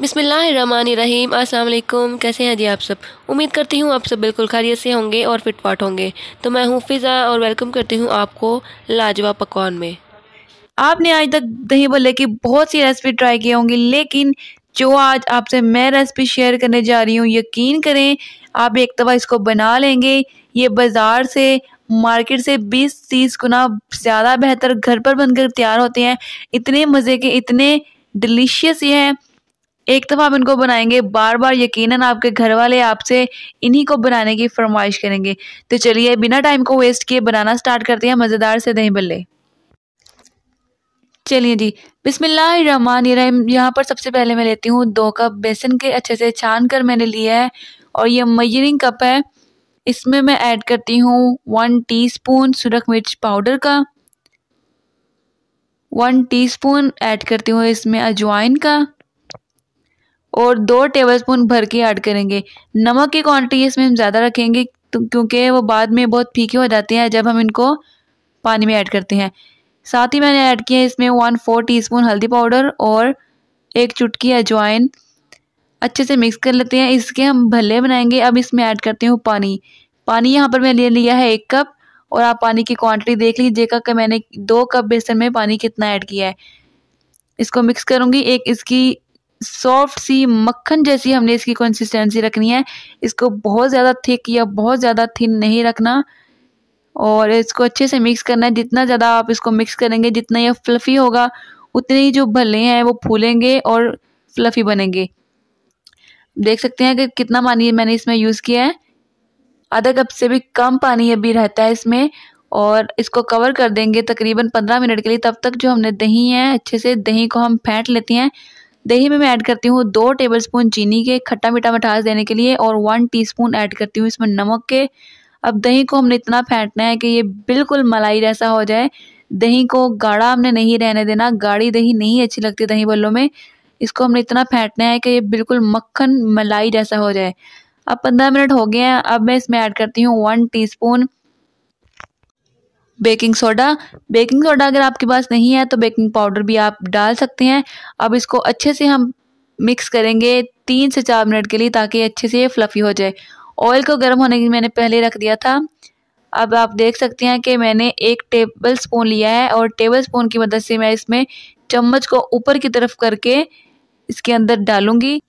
बिसमीम अल्लाम कैसे हैं जी आप सब उम्मीद करती हूँ आप सब बिल्कुल खैरियत से होंगे और फिट फाट होंगे तो मैं हूँ फ़िज़ा और वेलकम करती हूँ आपको लाजवा पकवान में आपने आज तक दही भल्ले की बहुत सी रेसिपी ट्राई की होंगी लेकिन जो आज आपसे मैं रेसिपी शेयर करने जा रही हूँ यकीन करें आप एक दफ़ा इसको बना लेंगे ये बाज़ार से मार्केट से 20-30 गुना ज़्यादा बेहतर घर पर बनकर तैयार होते हैं इतने मज़े के इतने डिलीशियस ये हैं एक दफ़ा आप इनको बनाएंगे बार बार यकीनन आपके घर वाले आपसे इन्हीं को बनाने की फरमाइश करेंगे तो चलिए बिना टाइम को वेस्ट किए बनाना स्टार्ट करते हैं मज़ेदार से दही बल्ले चलिए जी बिसमिल्लाम यहाँ पर सबसे पहले मैं लेती हूँ दो कप बेसन के अच्छे से छान कर मैंने लिया है और ये मयरिंग कप है इसमें मैं ऐड करती हूँ वन टीस्पून सुरख मिर्च पाउडर का वन टीस्पून ऐड करती हूँ इसमें अजवाइन का और दो टेबल स्पून भर के ऐड करेंगे नमक की क्वांटिटी इसमें हम ज़्यादा रखेंगे तो क्योंकि वो बाद में बहुत फीके हो जाते हैं जब हम इनको पानी में ऐड करते हैं साथ ही मैंने ऐड किया इसमें वन फोर टी हल्दी पाउडर और एक चुटकी अजवाइन अच्छे से मिक्स कर लेते हैं इसके हम भले बनाएंगे अब इसमें ऐड करते हूँ पानी पानी यहाँ पर मैंने ले लिया है एक कप और आप पानी की क्वांटिटी देख लीजिएगा कि मैंने दो कप बेसन में पानी कितना ऐड किया है इसको मिक्स करूँगी एक इसकी सॉफ्ट सी मक्खन जैसी हमने इसकी कंसिस्टेंसी रखनी है इसको बहुत ज़्यादा थिक या बहुत ज़्यादा थिन नहीं रखना और इसको अच्छे से मिक्स करना है जितना ज़्यादा आप इसको मिक्स करेंगे जितना यह फ्लफ़ी होगा उतने ही जो भले हैं वो फूलेंगे और फ्लफ़ी बनेंगे देख सकते हैं कि कितना पानी मैंने इसमें यूज़ किया है आधा कप से भी कम पानी अभी रहता है इसमें और इसको कवर कर देंगे तकरीबन पंद्रह मिनट के लिए तब तक जो हमने दही है अच्छे से दही को हम फेंट लेते हैं दही में मैं ऐड करती हूँ दो टेबल स्पून चीनी के खट्टा मीठा मिठास देने के लिए और वन टीस्पून ऐड करती हूँ इसमें नमक के अब दही को हमने इतना फेंटना है कि ये बिल्कुल मलाई जैसा हो जाए दही को गाढ़ा हमने नहीं रहने देना गाढ़ी दही नहीं अच्छी लगती दही बल्लों में इसको हमने इतना फेंटना है कि ये बिल्कुल मक्खन मलाई जैसा हो जाए अब पंद्रह मिनट हो गए हैं अब मैं इसमें ऐड करती हूँ one teaspoon baking soda baking soda अगर आपके पास नहीं है तो बेकिंग पाउडर भी आप डाल सकते हैं अब इसको अच्छे से हम मिक्स करेंगे तीन से चार मिनट के लिए ताकि अच्छे से ये फ्लफ़ी हो जाए ऑयल को गर्म होने के मैंने पहले रख दिया था अब आप देख सकते हैं कि मैंने एक टेबल स्पून लिया है और टेबल स्पून की मदद से मैं इसमें चम्मच को ऊपर की तरफ करके इसके अंदर डालूंगी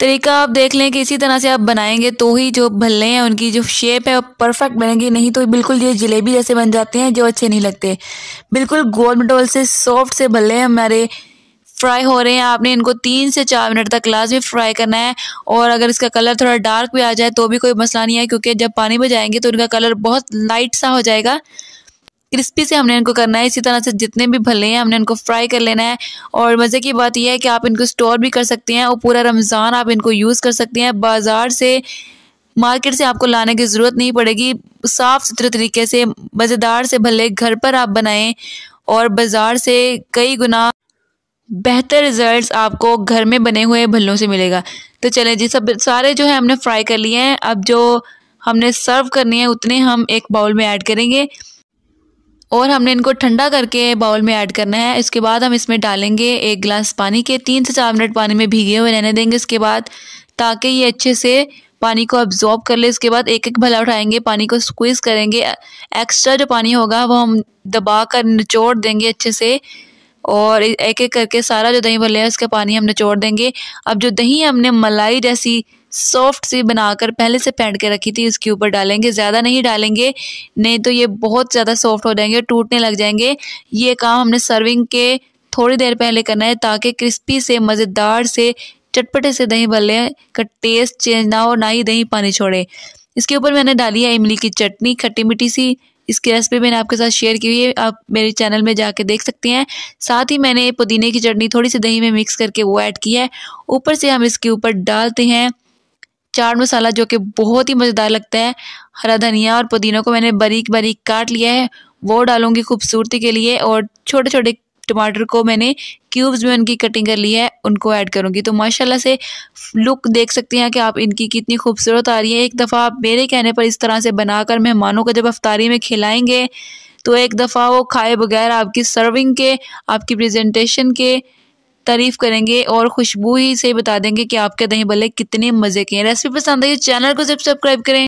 तरीका आप देख लें कि इसी तरह से आप बनाएंगे तो ही जो भल्ले हैं उनकी जो शेप है वो परफेक्ट बनेगी नहीं तो बिल्कुल ये जलेबी जैसे बन जाते हैं जो अच्छे नहीं लगते बिल्कुल गोल मटोल से सॉफ्ट से भल्ले हमारे फ्राई हो रहे हैं आपने इनको तीन से चार मिनट तक लास्ट में फ्राई करना है और अगर इसका कलर थोड़ा डार्क भी आ जाए तो भी कोई मसला नहीं है क्योंकि जब पानी में जाएंगे तो इनका कलर बहुत लाइट सा हो जाएगा क्रिस्पी से हमने इनको करना है इसी तरह से जितने भी भले हैं हमने इनको फ्राई कर लेना है और मज़े की बात यह है कि आप इनको स्टोर भी कर सकते हैं और पूरा रमज़ान आप इनको यूज़ कर सकते हैं बाज़ार से मार्केट से आपको लाने की ज़रूरत नहीं पड़ेगी साफ़ सुथरे तरीके से मज़ेदार से भले घर पर आप बनाएं और बाज़ार से कई गुना बेहतर रिजल्ट्स आपको घर में बने हुए भल्लों से मिलेगा तो चले जी सब सारे जो है हमने फ्राई कर लिए हैं अब जो हमने सर्व करनी है उतने हम एक बाउल में ऐड करेंगे और हमने इनको ठंडा करके बाउल में ऐड करना है इसके बाद हम इसमें डालेंगे एक गिलास पानी के तीन से चार मिनट पानी में भीगे हुए रहने देंगे इसके बाद ताकि ये अच्छे से पानी को अब्जॉर्ब कर ले इसके बाद एक एक भला उठाएंगे पानी को स्क्वीज़ करेंगे एक्स्ट्रा जो पानी होगा वो हम दबा कर निचोड़ देंगे अच्छे से और एक एक करके सारा जो दही भल्ले है उसका पानी हम निचोड़ देंगे अब जो दही हमने मलाई जैसी सॉफ्ट सी बनाकर पहले से फेंट के रखी थी इसके ऊपर डालेंगे ज़्यादा नहीं डालेंगे नहीं तो ये बहुत ज़्यादा सॉफ्ट हो जाएंगे टूटने लग जाएंगे ये काम हमने सर्विंग के थोड़ी देर पहले करना है ताकि क्रिस्पी से मज़ेदार से चटपटे से दही भल्ले का टेस्ट चेंज ना हो ना ही दही पानी छोड़े इसके ऊपर मैंने डाली है इमली की चटनी खट्टी मिट्टी सी इसकी रेसिपी मैंने आपके साथ शेयर की हुई है आप मेरे चैनल में जाके देख सकते हैं साथ ही मैंने पुदीने की चटनी थोड़ी सी दही में मिक्स करके वो ऐड की है ऊपर से हम इसके ऊपर डालते हैं चाट मसाला जो कि बहुत ही मज़ेदार लगता है हरा धनिया और पुदीनों को मैंने बारीक बारीक काट लिया है वो डालूंगी खूबसूरती के लिए और छोटे छोटे टमाटर को मैंने क्यूब्स में उनकी कटिंग कर ली है उनको ऐड करूँगी तो माशाल्लाह से लुक देख सकते हैं कि आप इनकी कितनी खूबसूरत आ रही है एक दफ़ा आप मेरे कहने पर इस तरह से बनाकर मेहमानों को जब अफ्तारी में खिलाएँगे तो एक दफ़ा वो खाए बगैर आपकी सर्विंग के आपकी प्रेजेंटेशन के तारीफ़ करेंगे और खुशबू ही से बता देंगे कि आपके दही भले कितने मज़े के हैं रेसिपी पसंद आई चैनल को जब सब्सक्राइब करें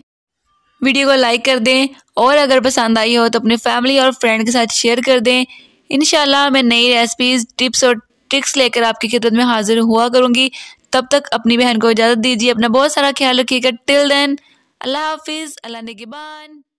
वीडियो को लाइक कर दें और अगर पसंद आई हो तो अपने फैमिली और फ्रेंड के साथ शेयर कर दें इन मैं नई रेसिपीज़ टिप्स और ट्रिक्स लेकर आपकी खिदत में हाजिर हुआ करूंगी तब तक अपनी बहन को इजाज़त दीजिए अपना बहुत सारा ख्याल रखिएगा टिल देन अल्लाह हाफिज़ अल्लाह ने